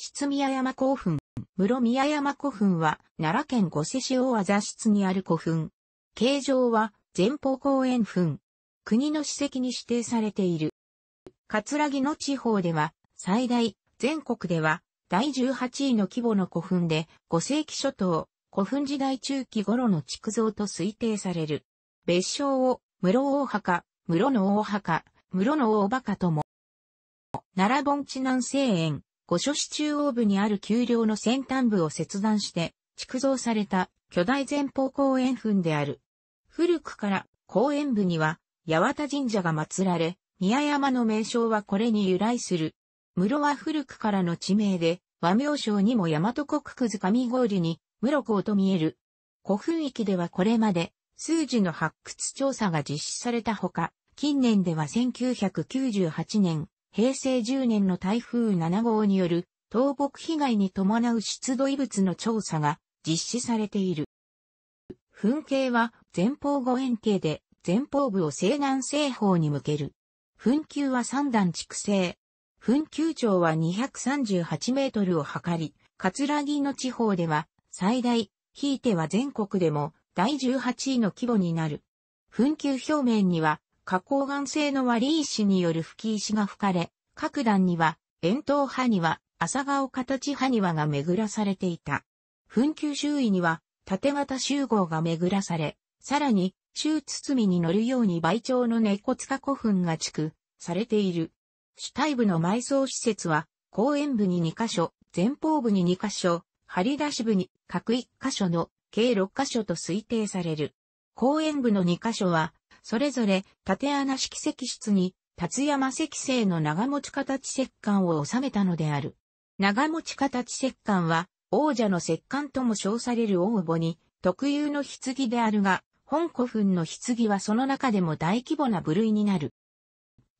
室宮山古墳。室宮山古墳は、奈良県五瀬市大和座室にある古墳。形状は、前方公園墳。国の史跡に指定されている。葛城の地方では、最大、全国では、第18位の規模の古墳で、五世紀初頭、古墳時代中期頃の築造と推定される。別称を、室大墓、室の大墓、室の大墓とも。奈良盆地南西園、五所市中央部にある丘陵の先端部を切断して、築造された巨大前方公園墳である。古くから公園部には八幡神社が祀られ、宮山の名称はこれに由来する。室は古くからの地名で、和名称にも大和国区図上郡に、室港と見える。古墳域ではこれまで、数字の発掘調査が実施されたほか、近年では1998年、平成10年の台風7号による倒木被害に伴う出土遺物の調査が実施されている。噴景は前方後円形で前方部を西南西方に向ける。噴球は3段築成。噴球長は238メートルを測り、葛城の地方では最大、ひいては全国でも第18位の規模になる。噴球表面には花崗岩製の割石による吹き石が吹かれ、各段には、円筒埴輪、朝顔形埴輪が巡らされていた。墳丘周囲には、縦型集合が巡らされ、さらに、周包みに乗るように倍長の猫塚古墳が築されている。主体部の埋葬施設は、公園部に2箇所、前方部に2箇所、張り出し部に各1箇所の計6箇所と推定される。公園部の2箇所は、それぞれ縦穴式石室に達山石製の長持ち形石棺を収めたのである。長持ち形石棺は、王者の石棺とも称される王母に、特有の棺であるが、本古墳の棺はその中でも大規模な部類になる。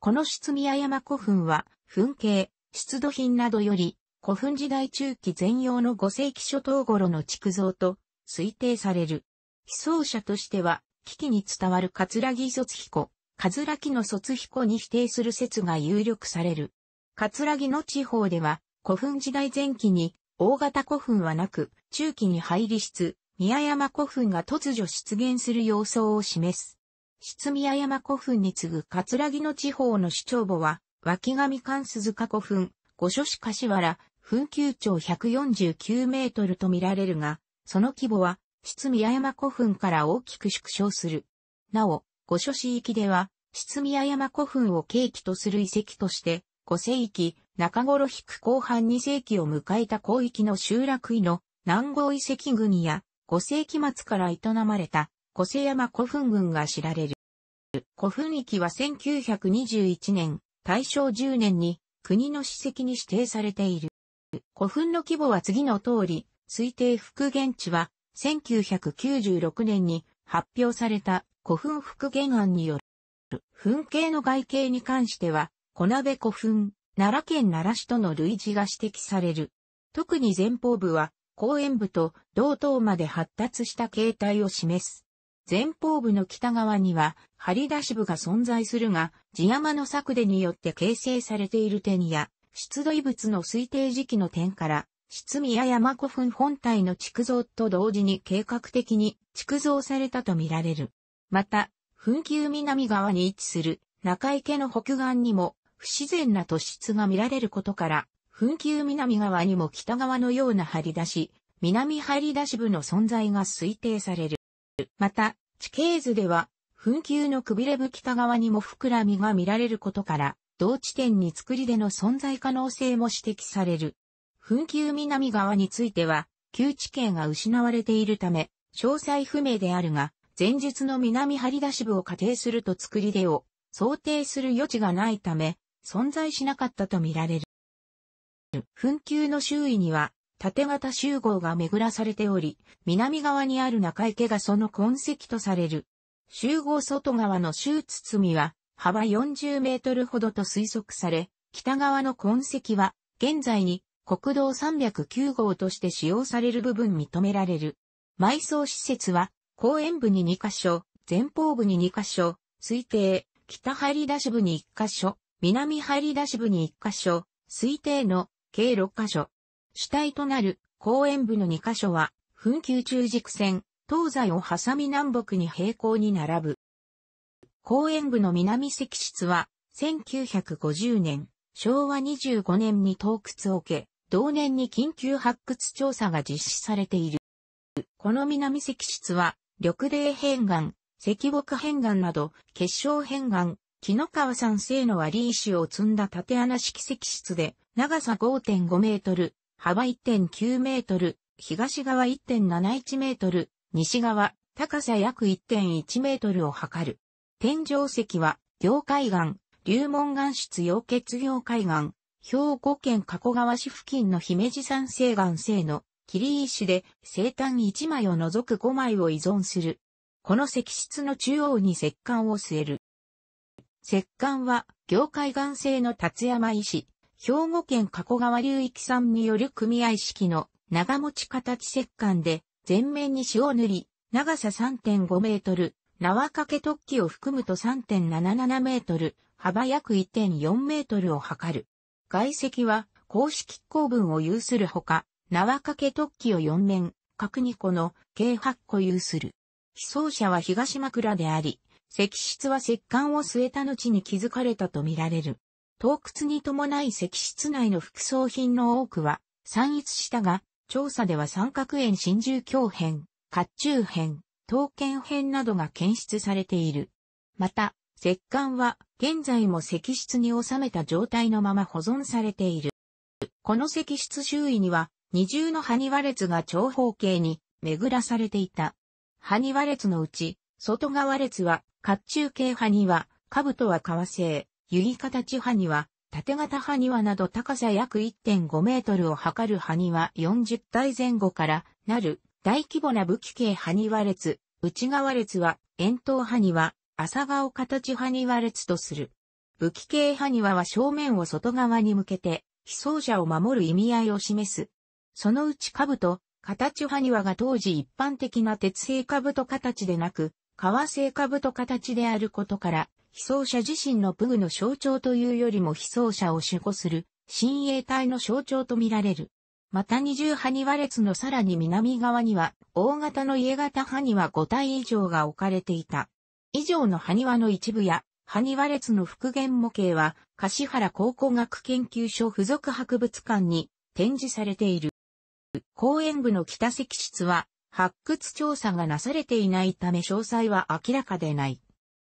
この出宮山古墳は、墳形、出土品などより、古墳時代中期前用の5世紀初頭頃の築造と推定される。被葬者としては、危機に伝わる桂木卒彦、葛城の卒彦に否定する説が有力される。葛城の地方では、古墳時代前期に、大型古墳はなく、中期に入りつ、宮山古墳が突如出現する様相を示す。出宮山古墳に次ぐ葛城の地方の主張簿は、脇上関鈴鹿古墳、五所市柏原、墳丘長149メートルと見られるが、その規模は、出宮山古墳から大きく縮小する。なお、御所市域では、質宮山古墳を契機とする遺跡として、五世域、中頃引く後半二世紀を迎えた広域の集落位の南郷遺跡群や五世紀末から営まれた五世山古墳群が知られる。古墳域は1921年、大正10年に国の史跡に指定されている。古墳の規模は次の通り、推定復元値は1996年に発表された古墳復元案による。墳形の外形に関しては、小鍋古墳、奈良県奈良市との類似が指摘される。特に前方部は、後円部と同等まで発達した形態を示す。前方部の北側には、張り出し部が存在するが、地山の作でによって形成されている点や、出土遺物の推定時期の点から、質宮山古墳本体の築造と同時に計画的に築造されたとみられる。また、墳丘南側に位置する中池の北岸にも不自然な突出が見られることから、墳丘南側にも北側のような張り出し、南張り出し部の存在が推定される。また、地形図では、噴球のくびれ部北側にも膨らみが見られることから、同地点に作りでの存在可能性も指摘される。噴球南側については、旧地形が失われているため、詳細不明であるが、前述の南張田支部を仮定すると作り出を想定する余地がないため、存在しなかったとみられる。墳丘の周囲には、縦型集合が巡らされており、南側にある中池がその痕跡とされる。集合外側の周みは、幅40メートルほどと推測され、北側の痕跡は、現在に国道309号として使用される部分認められる。埋葬施設は、後円部に2カ所、前方部に2カ所、推定、北入り出し部に1カ所、南入り出し部に1カ所、推定の計6カ所。主体となる後円部の2カ所は、紛糾中軸線、東西を挟み南北に平行に並ぶ。後円部の南石室は、1950年、昭和25年に洞窟を受け、同年に緊急発掘調査が実施されている。この南石室は、緑泥片岩、石木片岩など、結晶片岩、木の川山製の割石を積んだ縦穴式石室で、長さ5.5メートル、幅1.9メートル、東側1.71メートル、西側、高さ約1.1メートルを測る。天井石は、行海岩、流門岩室溶血行海岩、兵庫県加古川市付近の姫路山西岩製の切り石で生誕1枚を除く5枚を依存する。この石室の中央に石棺を据える。石棺は、業界岩製の達山石、兵庫県加古川流域産による組合式の長持ち形石棺で、全面に塩を塗り、長さ3.5メートル、縄掛け突起を含むと3.77メートル、幅約1.4メートルを測る。外石は、公式公文を有するほか、縄掛け突起を4面、各2個の計8個有する。被葬者は東枕であり、石室は石棺を据えた後に築かれたとみられる。洞窟に伴い石室内の副葬品の多くは散逸したが、調査では三角円真珠鏡編、甲冑編、刀剣編などが検出されている。また、石棺は現在も石室に収めた状態のまま保存されている。この石室周囲には二重の埴輪列が長方形に巡らされていた。埴輪列のうち、外側列は、甲冑形埴輪、兜は革製、湯ぎ形埴輪、縦型埴輪など高さ約1.5メートルを測る埴輪40体前後からなる大規模な武器系埴輪列、内側列は円筒埴輪、朝顔形埴輪列とする。武器系埴輪は正面を外側に向けて、被装者を守る意味合いを示すそのうち兜、形埴輪が当時一般的な鉄製兜形でなく、革製兜形であることから、被葬者自身の武具の象徴というよりも被葬者を守護する、親衛隊の象徴とみられる。また二重埴輪列のさらに南側には、大型の家型埴輪5体以上が置かれていた。以上の埴輪の一部や、埴輪列の復元模型は、柏原考古学研究所附属博物館に展示されている。公園部の北石室は、発掘調査がなされていないため詳細は明らかでない。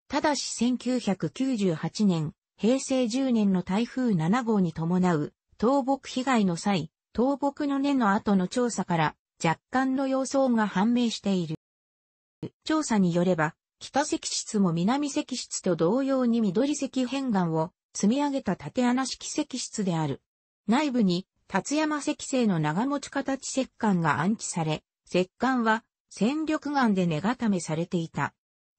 ただし1998年、平成10年の台風7号に伴う倒木被害の際、倒木の根の後の調査から若干の様相が判明している。調査によれば、北石室も南石室と同様に緑石片岩を積み上げた縦穴式石室である。内部に達山石製の長持ち形石棺が安置され、石棺は戦力岩で根固めされていた。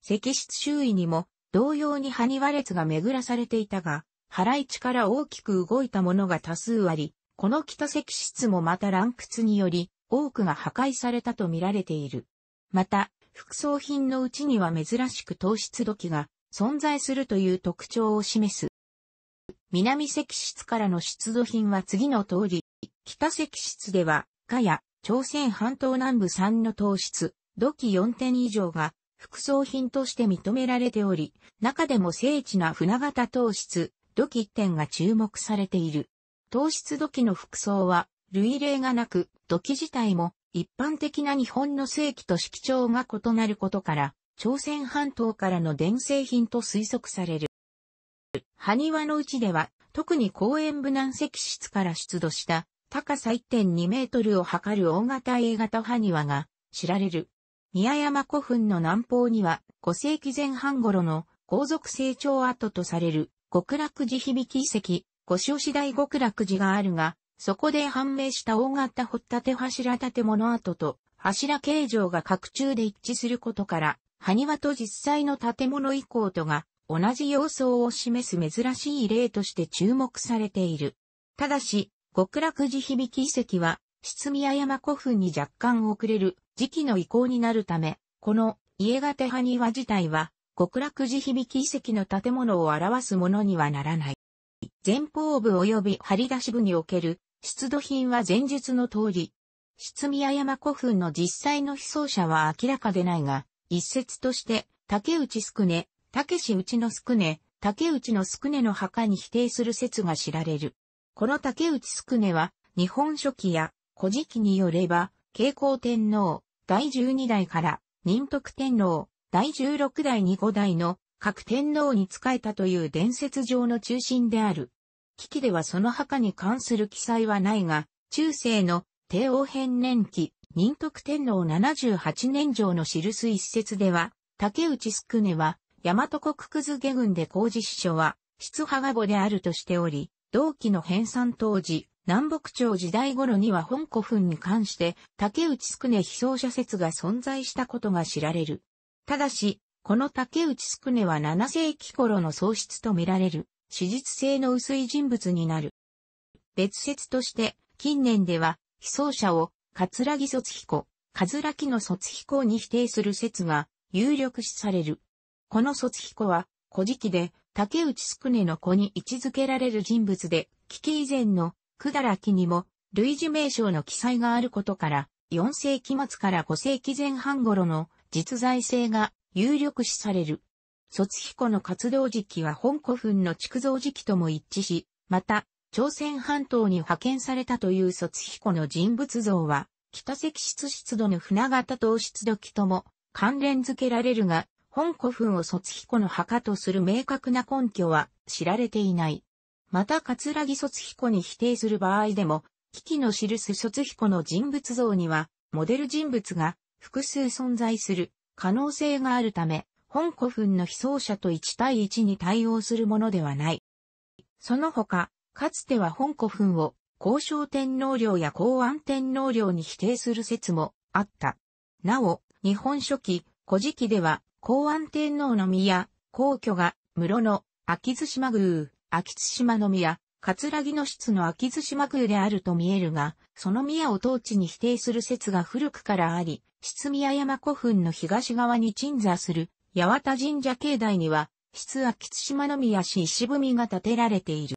石室周囲にも同様に埴輪列が巡らされていたが、腹地から大きく動いたものが多数あり、この北石室もまた乱屈により、多くが破壊されたと見られている。また、副葬品のうちには珍しく糖質土器が存在するという特徴を示す。南石室からの出土品は次の通り、北石室では、かや、朝鮮半島南部産の糖質、土器4点以上が、副葬品として認められており、中でも精緻な船型糖質、土器1点が注目されている。糖質土器の服装は、類例がなく、土器自体も、一般的な日本の正規と色調が異なることから、朝鮮半島からの伝製品と推測される。埴輪のうちでは、特に公園部南石室から出土した高さ1.2メートルを測る大型 A 型埴輪が知られる。宮山古墳の南方には5世紀前半頃の皇族成長跡とされる極楽寺響遺跡、五所次第極楽寺があるが、そこで判明した大型掘立柱建物跡と柱形状が各中で一致することから、埴輪と実際の建物以降とが同じ様相を示す珍しい例として注目されている。ただし、極楽寺響き遺跡は、質宮山古墳に若干遅れる時期の移行になるため、この家が手派庭自体は、極楽寺響き遺跡の建物を表すものにはならない。前方部及び張り出し部における出土品は前述の通り、質宮山古墳の実際の被葬者は明らかでないが、一説として、竹内宿根、竹内内の宿根、竹内の宿根の墓に否定する説が知られる。この竹内宿根は、日本書紀や古事記によれば、慶光天皇、第12代から、仁徳天皇、第16代に5代の各天皇に仕えたという伝説上の中心である。危機ではその墓に関する記載はないが、中世の帝王編年記、仁徳天皇78年上の記す一節では、竹内宿根は、大和国葛下郡で工事司書は、出派が母であるとしており、同期の編纂当時、南北朝時代頃には本古墳に関して、竹内宿根被葬者説が存在したことが知られる。ただし、この竹内宿根は7世紀頃の喪失とみられる、史実性の薄い人物になる。別説として、近年では、被葬者を、葛城卒彦、葛城の卒彦に否定する説が、有力視される。この卒彦は、古事記で、竹内宿根の子に位置づけられる人物で、危機以前の百済記にも類似名称の記載があることから、4世紀末から5世紀前半頃の実在性が有力視される。卒彦の活動時期は本古墳の築造時期とも一致し、また、朝鮮半島に派遣されたという卒彦の人物像は、北赤室湿度の船型等出土とも関連付けられるが、本古墳を卒彦の墓とする明確な根拠は知られていない。また、桂木卒彦に否定する場合でも、危機の記す卒彦の人物像には、モデル人物が複数存在する可能性があるため、本古墳の被葬者と1対1に対応するものではない。その他、かつては本古墳を交渉天皇陵や公安天皇陵に否定する説もあった。なお、日本書紀、古事記では公安天皇の宮、皇居が、室の、秋津島宮、秋津島の宮、葛城の室の秋津島宮であると見えるが、その宮を当地に否定する説が古くからあり、室宮山古墳の東側に鎮座する、八幡神社境内には、室秋津島の宮市石踏が建てられている。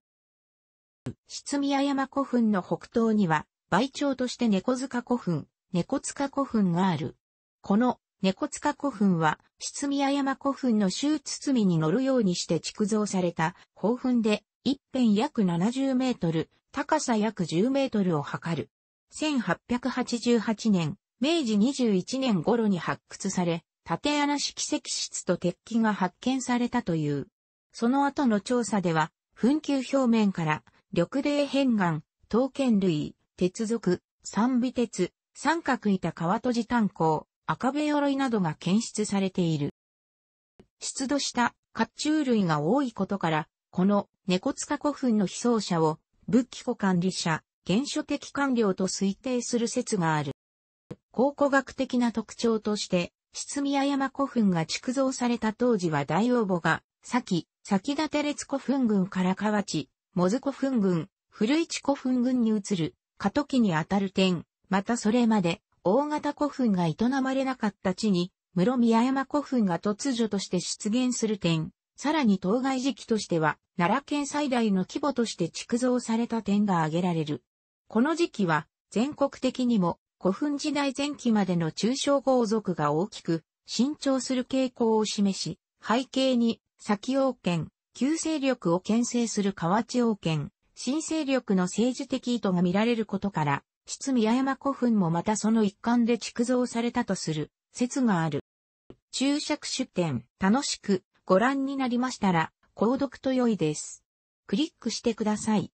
室宮山古墳の北東には、倍長として猫塚古墳、猫塚古墳がある。この猫塚古墳は、室宮山古墳の周堤に乗るようにして築造された、古墳で、一辺約70メートル、高さ約10メートルを測る。1888年、明治21年頃に発掘され、縦穴式石室と鉄器が発見されたという。その後の調査では、墳丘表面から、緑霊片岩、刀剣類、鉄属、三尾鉄、三角板川戸じ炭鉱、赤べ鎧などが検出されている。出土した甲冑類が多いことから、この猫塚古墳の被葬者を仏器庫管理者、原初的官僚と推定する説がある。考古学的な特徴として、質宮山古墳が築造された当時は大王母が、先、先立列古墳群から河内、モズ古墳群、古市古墳群に移る、過渡期にあたる点、またそれまで、大型古墳が営まれなかった地に、室宮山古墳が突如として出現する点、さらに当該時期としては、奈良県最大の規模として築造された点が挙げられる。この時期は、全国的にも、古墳時代前期までの中小豪族が大きく、伸長する傾向を示し、背景に、先王権、旧勢力を牽制する河内王権、新勢力の政治的意図が見られることから、質宮山古墳もまたその一環で築造されたとする説がある。注釈出典、楽しくご覧になりましたら、購読と良いです。クリックしてください。